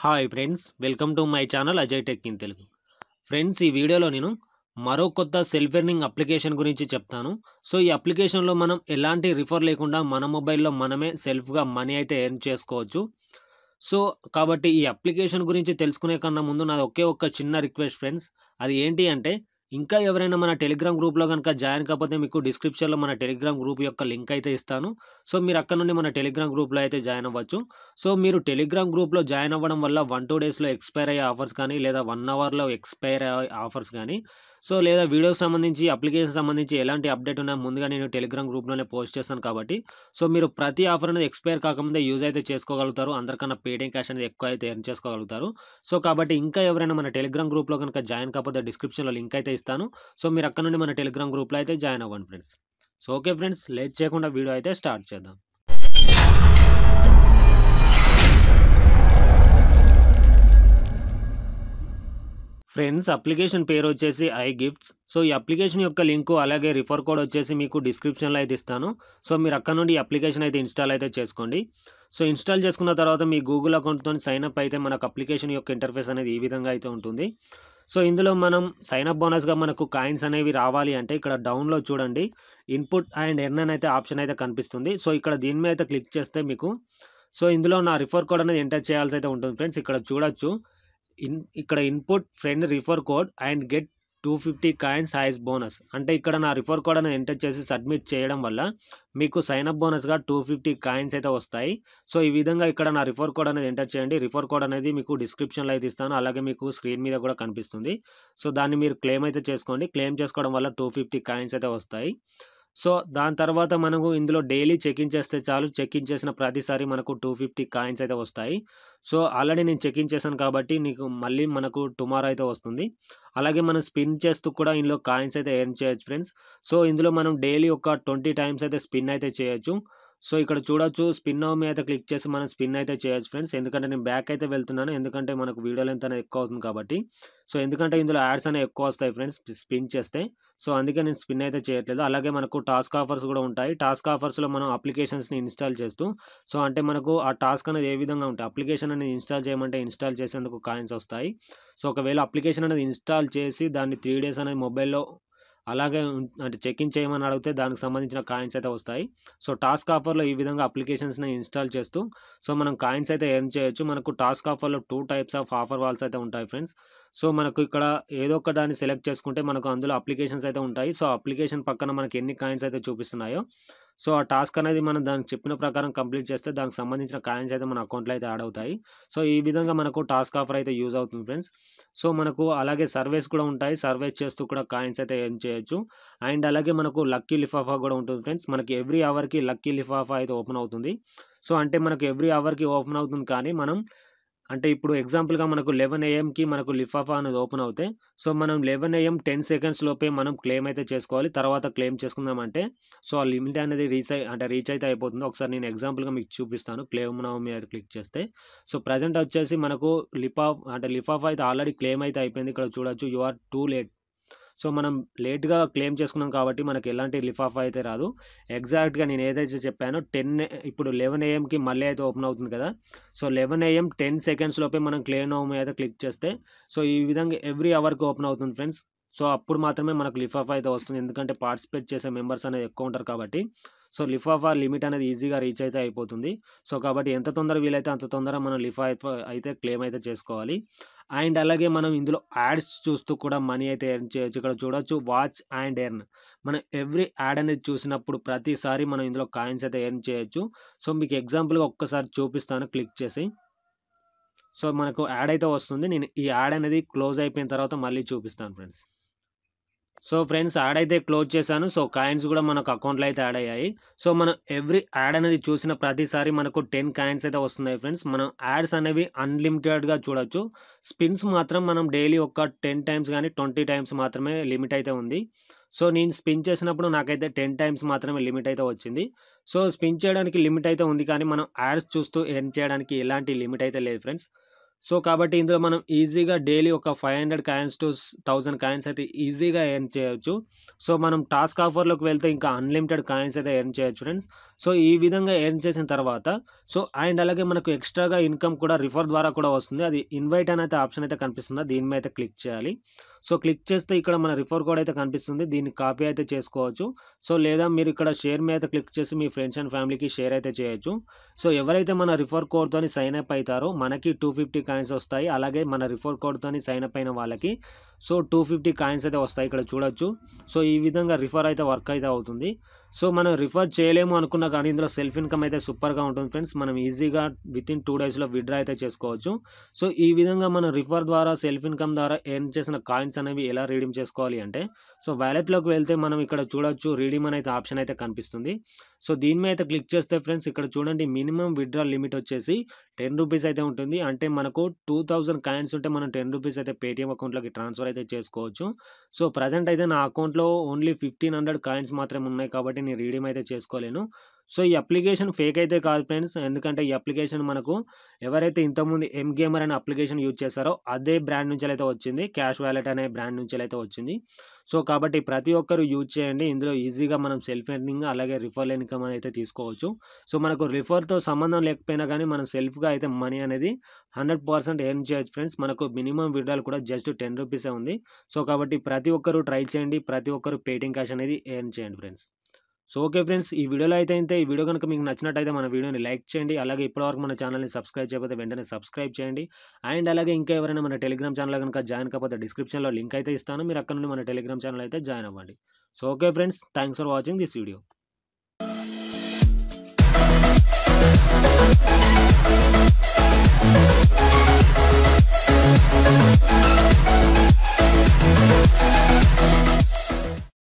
hi friends welcome to my channel Ajay tech in Telugu friends ఈ వీడియోలో నేను మరో కొత్త సెల్ఫ్ ఎర్నింగ్ అప్లికేషన్ గురించి చెప్తాను సో ఈ అప్లికేషన్లో మనం ఎలాంటి రిఫర్ లేకుండా మన మొబైల్లో మనమే సెల్ఫ్గా మనీ అయితే ఎర్న్ చేసుకోవచ్చు సో కాబట్టి ఈ అప్లికేషన్ గురించి తెలుసుకునే కన్నా ముందు నాది ఒకే ఒక్క చిన్న రిక్వెస్ట్ ఫ్రెండ్స్ అది ఏంటి అంటే ఇంకా ఎవరైనా మన టెలిగ్రామ్ గ్రూప్లో కనుక జాయిన్ కాకపోతే మీకు డిస్క్రిప్షన్లో మన టెలిగ్రామ్ గ్రూప్ యొక్క లింక్ అయితే ఇస్తాను సో మీరు అక్కడ నుండి మన టెలిగ్రామ్ గ్రూప్లో అయితే జాయిన్ అవ్వచ్చు సో మీరు టెలిగ్రామ్ గ్రూప్లో జాయిన్ అవ్వడం వల్ల వన్ టూ డేస్లో ఎక్స్పైర్ అయ్యే ఆఫర్స్ కానీ లేదా వన్ అవర్లో ఎక్స్పైర్ అయ్యే ఆఫర్స్ కానీ సో లేదా వీడియోకి సంబంధించి అప్లికేషన్ సంబంధించి ఎలాంటి అప్డేట్ ఉన్నా ముందుగా నేను టెలిగ్రామ్ గ్రూప్లోనే పోస్ట్ చేస్తాను కాబట్టి సో మీరు ప్రతి ఆఫర్ అనేది ఎక్స్పైర్ కాకముందే యూజ్ అయితే చేసుకోగలుగుతారు అందరికన్నా పేటీఎం క్యాష్ అనేది ఎక్కువ అయితే ఎర్న్ చేసుకోగలుగుతారు సో కాబట్టి ఇంకా ఎవరైనా మన టెలిగ్రామ్ గ్రూప్లో కనుక జాయిన్ కాకపోతే డిస్క్రిప్షన్లో లింక్ అయితే ఇస్తాను సో మీరు అక్కడ నుండి మన టెలిగ్రామ్ గ్రూప్లో అయితే జాయిన్ అవ్వండి friends so okay friends late చేయకుండా వీడియో అయితే స్టార్ట్ చేద్దాం ఫ్రెండ్స్ అప్లికేషన్ పేరు వచ్చేసి ఐ గిఫ్ట్స్ సో ఈ అప్లికేషన్ యొక్క లింకు అలాగే రిఫర్ కోడ్ వచ్చేసి మీకు డిస్క్రిప్షన్లో అయితే ఇస్తాను సో మీరు అక్కడ నుండి అప్లికేషన్ అయితే ఇన్స్టాల్ అయితే చేసుకోండి సో ఇన్స్టాల్ చేసుకున్న తర్వాత మీ గూగుల్ అకౌంట్తో సైన్అప్ అయితే మనకు అప్లికేషన్ యొక్క ఇంటర్ఫేస్ అనేది ఈ విధంగా అయితే ఉంటుంది సో ఇందులో మనం సైనప్ బోనస్గా మనకు కాయిన్స్ అనేవి రావాలి అంటే ఇక్కడ డౌన్లో చూడండి ఇన్పుట్ అండ్ ఎర్న్ అని అయితే ఆప్షన్ అయితే కనిపిస్తుంది సో ఇక్కడ దీని మీద అయితే క్లిక్ చేస్తే మీకు సో ఇందులో నా రిఫర్ కోడ్ అనేది ఎంటర్ చేయాల్సి అయితే ఉంటుంది ఫ్రెండ్స్ ఇక్కడ చూడొచ్చు ఇన్ ఇక్కడ input friend refer code and get two fifty coins హైస్ బోనస్ అంటే ఇక్కడ నా రిఫర్ కోడ్ అని ఎంటర్ చేసి సబ్మిట్ చేయడం వల్ల మీకు సైన్ అప్ బోనస్గా టూ ఫిఫ్టీ కాయిన్స్ అయితే వస్తాయి సో ఈ విధంగా ఇక్కడ నా రిఫర్ కోడ్ అనేది ఎంటర్ చేయండి రిఫర్ కోడ్ అనేది మీకు డిస్క్రిప్షన్లో అయితే ఇస్తాను అలాగే మీకు స్క్రీన్ మీద కూడా కనిపిస్తుంది సో దాన్ని మీరు క్లెయిమ్ అయితే చేసుకోండి క్లెయిమ్ చేసుకోవడం వల్ల టూ ఫిఫ్టీ కాయిన్స్ అయితే వస్తాయి సో దాని తర్వాత మనకు ఇందులో డైలీ చెకింగ్ చేస్తే చాలు చెకింగ్ చేసిన ప్రతిసారి మనకు టూ ఫిఫ్టీ కాయిన్స్ అయితే వస్తాయి సో ఆల్రెడీ నేను చెకింగ్ చేశాను కాబట్టి నీకు మళ్ళీ మనకు టుమారో అయితే వస్తుంది అలాగే మనం స్పిన్ చేస్తూ కూడా ఇందులో కాయిన్స్ అయితే ఎర్న్ చేయొచ్చు ఫ్రెండ్స్ సో ఇందులో మనం డైలీ ఒక ట్వంటీ టైమ్స్ అయితే స్పిన్ అయితే చేయొచ్చు సో ఇక్కడ చూడొచ్చు స్పిన్ నవ్ మీద క్లిక్ చేసి మనం స్పిన్ అయితే చేయొచ్చు ఫ్రెండ్స్ ఎందుకంటే నేను బ్యాక్ అయితే వెళ్తున్నాను ఎందుకంటే మనకు వీడియో లెంత్ అనేది ఎక్కువ అవుతుంది కాబట్టి సో ఎందుకంటే ఇందులో యాడ్స్ అనేవి ఎక్కువ వస్తాయి ఫ్రెండ్స్ స్పిన్ చేస్తే సో అందుకే నేను స్పిన్ అయితే చేయట్లేదు అలాగే మనకు టాస్క్ ఆఫర్స్ కూడా ఉంటాయి టాస్క్ ఆఫర్స్లో మనం అప్లికేషన్స్ని ఇన్స్టాల్ చేస్తూ సో అంటే మనకు ఆ టాస్క్ అనేది ఏ విధంగా ఉంటాయి అప్లికేషన్ అనేది ఇన్స్టాల్ చేయమంటే ఇన్స్టాల్ చేసేందుకు కాయిన్స్ వస్తాయి సో ఒకవేళ అప్లికేషన్ అనేది ఇన్స్టాల్ చేసి దాన్ని త్రీ డేస్ అనేది మొబైల్లో అలాగే అంటే చెక్ ఇన్ చేయమని అడిగితే దానికి సంబంధించిన కాయిన్స్ అయితే వస్తాయి సో టాస్క్ ఆఫర్లో ఈ విధంగా అప్లికేషన్స్ని ఇన్స్టాల్ చేస్తూ సో మనం కాయిన్స్ అయితే ఎర్న్ చేయొచ్చు మనకు టాస్క్ ఆఫర్లో two types of offer walls అయితే ఉంటాయి ఫ్రెండ్స్ సో మనకు ఇక్కడ ఏదో ఒక దాన్ని సెలెక్ట్ చేసుకుంటే మనకు అందులో అప్లికేషన్స్ అయితే ఉంటాయి సో అప్లికేషన్ పక్కన మనకి ఎన్ని కాయిన్స్ అయితే చూపిస్తున్నాయో సో ఆ టాస్క్ అనేది మనం దానికి చెప్పిన ప్రకారం కంప్లీట్ చేస్తే దానికి సంబంధించిన కాయిన్స్ అయితే మన అకౌంట్లో అయితే యాడ్ అవుతాయి సో ఈ విధంగా మనకు టాస్క్ ఆఫర్ అయితే యూజ్ అవుతుంది ఫ్రెండ్స్ సో మనకు అలాగే సర్వేస్ కూడా ఉంటాయి సర్వేస్ చేస్తూ కూడా కాయిన్స్ అయితే ఏం చేయొచ్చు అండ్ అలాగే మనకు లక్కీ లిఫాఫా కూడా ఉంటుంది ఫ్రెండ్స్ మనకి ఎవ్రీ అవర్కి లక్కీ లిఫాఫా అయితే ఓపెన్ అవుతుంది సో అంటే మనకు ఎవ్రీ అవర్కి ఓపెన్ అవుతుంది కానీ మనం అంటే ఇప్పుడు ఎగ్జాంపుల్గా మనకు లెవెన్ ఏఎంకి మనకు లిఫాఫా అనేది ఓపెన్ అవుతే సో మనం లెవెన్ ఏఎం టెన్ సెకండ్స్ లోపే మనం క్లెయిమ్ అయితే చేసుకోవాలి తర్వాత క్లెయిమ్ చేసుకుందామంటే సో ఆ లిమిట్ అనేది రీచ్ అంటే రీచ్ అయితే అయిపోతుంది ఒకసారి నేను ఎగ్జాంపుల్గా మీకు చూపిస్తాను క్లెయిమ్ నా మీద క్లిక్ చేస్తే సో ప్రజెంట్ వచ్చేసి మనకు లిఫాఫ్ అంటే లిఫాఫా అయితే ఆల్రెడీ క్లెయిమ్ అయితే అయిపోయింది ఇక్కడ చూడొచ్చు you are too late so మనం లేట్గా క్లెయిమ్ చేసుకున్నాం కాబట్టి మనకి ఎలాంటి లిఫాఫ్ అయితే రాదు ఎగ్జాక్ట్గా నేను ఏదైతే చెప్పానో టెన్ ఇప్పుడు లెవెన్ ఏఎంకి మళ్ళీ అయితే ఓపెన్ అవుతుంది కదా so eleven AM ten seconds లోపే మనం క్లెయిమ్ హోమ్ అయితే క్లిక్ చేస్తే సో ఈ విధంగా ఎవ్రీ అవర్కి ఓపెన్ అవుతుంది ఫ్రెండ్స్ సో అప్పుడు మాత్రమే మనకు లిఫాఫ్ అయితే వస్తుంది ఎందుకంటే పార్టిసిపేట్ చేసే మెంబర్స్ అనేది ఎక్కువ ఉంటారు కాబట్టి సో లిఫాఫా లిమిట్ అనేది ఈజీగా రీచ్ అయితే అయిపోతుంది సో కాబట్టి ఎంత తొందర వీలైతే అంత తొందర మనం లిఫా అయితే క్లెయిమ్ అయితే చేసుకోవాలి అండ్ అలాగే మనం ఇందులో యాడ్స్ చూస్తూ కూడా మనీ అయితే ఎర్న్ చేయొచ్చు ఇక్కడ చూడొచ్చు వాచ్ అండ్ ఎర్న్ మనం ఎవ్రీ యాడ్ అనేది చూసినప్పుడు ప్రతిసారి మనం ఇందులో కాయిన్స్ అయితే ఎర్న్ చేయొచ్చు సో మీకు ఎగ్జాంపుల్గా ఒక్కసారి చూపిస్తాను క్లిక్ చేసి సో మనకు యాడ్ అయితే వస్తుంది నేను ఈ యాడ్ అనేది క్లోజ్ అయిపోయిన తర్వాత మళ్ళీ చూపిస్తాను ఫ్రెండ్స్ సో ఫ్రెండ్స్ యాడ్ అయితే క్లోజ్ చేశాను సో కాయిన్స్ కూడా మనకు అకౌంట్లో అయితే యాడ్ అయ్యాయి సో మనం ఎవ్రీ యాడ్ అనేది చూసిన ప్రతిసారి మనకు టెన్ కాయిన్స్ అయితే వస్తున్నాయి ఫ్రెండ్స్ మనం యాడ్స్ అనేవి అన్లిమిటెడ్గా చూడొచ్చు స్పిన్స్ మాత్రం మనం డైలీ ఒక టెన్ టైమ్స్ కానీ ట్వంటీ టైమ్స్ మాత్రమే లిమిట్ అయితే ఉంది సో నేను స్పిన్ చేసినప్పుడు నాకైతే టెన్ టైమ్స్ మాత్రమే లిమిట్ అయితే వచ్చింది సో స్పిన్ చేయడానికి లిమిట్ అయితే ఉంది కానీ మనం యాడ్స్ చూస్తూ ఎర్న్ చేయడానికి ఎలాంటి లిమిట్ అయితే లేదు ఫ్రెండ్స్ సో కాబట్టి ఇందులో మనం ఈజీగా డైలీ ఒక five hundred coins to thousand coins అయితే ఈజీగా ఎర్న్ చేయొచ్చు సో మనం టాస్క్ ఆఫర్లోకి వెళ్తే ఇంకా అన్లిమిటెడ్ కాయిన్స్ అయితే ఎర్న్ చేయొచ్చు ఫ్రెండ్స్ సో ఈ విధంగా ఎర్న్ చేసిన తర్వాత సో అండ్ అలాగే మనకు ఎక్స్ట్రాగా ఇన్కమ్ కూడా రిఫర్ ద్వారా కూడా వస్తుంది అది ఇన్వైట్ అయితే ఆప్షన్ అయితే కనిపిస్తుందా దీని మీద క్లిక్ చేయాలి సో క్లిక్ చేస్తే ఇక్కడ మన రిఫర్ కోడ్ అయితే కనిపిస్తుంది దీన్ని కాపీ అయితే చేసుకోవచ్చు సో లేదా మీరు ఇక్కడ షేర్ మీద క్లిక్ చేసి మీ ఫ్రెండ్స్ అండ్ ఫ్యామిలీకి షేర్ అయితే చేయొచ్చు సో ఎవరైతే మన రిఫర్ కోడ్తో సైన్ అప్ అవుతారో మనకి టూ ఫిఫ్టీ కాయిన్స్ వస్తాయి అలాగే మన రిఫర్ కోడ్తో సైన్ అప్ అయిన వాళ్ళకి సో టూ ఫిఫ్టీ కాయిన్స్ అయితే వస్తాయి ఇక్కడ చూడొచ్చు సో ఈ విధంగా రిఫర్ అయితే వర్క్ అయితే అవుతుంది సో మనం రిఫర్ చేయలేము అనుకున్నా కానీ ఇందులో సెల్ఫ్ ఇన్కమ్ అయితే సూపర్గా ఉంటుంది ఫ్రెండ్స్ మనం ఈజీగా విత్ ఇన్ టూ డేస్లో విత్డ్రా అయితే చేసుకోవచ్చు సో ఈ విధంగా మనం రిఫర్ ద్వారా సెల్ఫ్ ఇన్కమ్ ద్వారా ఎర్న్ చేసిన కాయిన్స్ సెంటిమెంట్స్ అనేవి ఎలా రీడీమ్ చేసుకోవాలి అంటే సో వ్యాలెట్లోకి వెళ్తే మనం ఇక్కడ చూడొచ్చు రీడీమ్ అనేది ఆప్షన్ అయితే కనిపిస్తుంది సో దీని మీద క్లిక్ చేస్తే ఫ్రెండ్స్ ఇక్కడ చూడండి మినిమం విత్డ్రా లిమిట్ వచ్చేసి టెన్ రూపీస్ అయితే ఉంటుంది అంటే మనకు టూ థౌజండ్ కాయిన్స్ ఉంటే మనం టెన్ రూపీస్ అయితే పేటీఎం అకౌంట్లోకి ట్రాన్స్ఫర్ అయితే చేసుకోవచ్చు సో ప్రజెంట్ అయితే నా అకౌంట్లో ఓన్లీ ఫిఫ్టీన్ హండ్రెడ్ కాయిన్స్ మాత్రమే ఉన్నాయి కాబట్టి నేను రీడీమ్ అయితే చేసుకోలేను సో ఈ అప్లికేషన్ ఫేక్ అయితే కాదు ఫ్రెండ్స్ ఎందుకంటే ఈ అప్లికేషన్ మనకు ఎవరైతే ఇంతకుముందు ఎం గేమర్ అనే అప్లికేషన్ యూజ్ చేశారో అదే బ్రాండ్ నుంచి అయితే వచ్చింది క్యాష్ వ్యాలెట్ అనే బ్రాండ్ నుంచి అయితే వచ్చింది సో కాబట్టి ప్రతి ఒక్కరు యూజ్ చేయండి ఇందులో ఈజీగా మనం సెల్ఫ్ ఎర్నింగ్ అలాగే రిఫర్ ఇన్కమ్ అయితే తీసుకోవచ్చు సో మనకు రిఫర్తో సంబంధం లేకపోయినా కానీ మనం సెల్ఫ్గా అయితే మనీ అనేది హండ్రెడ్ పర్సెంట్ ఎర్న్ చేయొచ్చు ఫ్రెండ్స్ మనకు మినిమం విడ్రాల్ కూడా జస్ట్ టెన్ రూపీసే ఉంది సో కాబట్టి ప్రతి ఒక్కరు ట్రై చేయండి ప్రతి ఒక్కరు పేటింగ్ క్యాష్ అనేది ఎర్న్ చేయండి ఫ్రెండ్స్ సో ఓకే ఫ్రెండ్స్ ఈ వీడియోలో అయితే అయితే ఈ వీడియో కనుక మీకు నచ్చినట్టయితే మన వీడియోని లైక్ చేయండి అలాగే ఇప్పటివరకు మన ఛానల్ని సబ్స్క్రైబ్ చేయకపోతే వెంటనే సబ్స్క్రైబ్ చేయండి అండ్ అలాగే ఇంకా ఎవరైనా మన టెలిగ్రామ్ ఛానల్ కనుక జాయిన్ కాకపోతే డిస్క్రిప్షన్లో లింక్ అయితే ఇస్తాను మీరు అక్కడ నుండి మన టెలిగ్రామ్ ఛానల్ అయితే జాయిన్ అవ్వండి so okay friends thanks for watching this video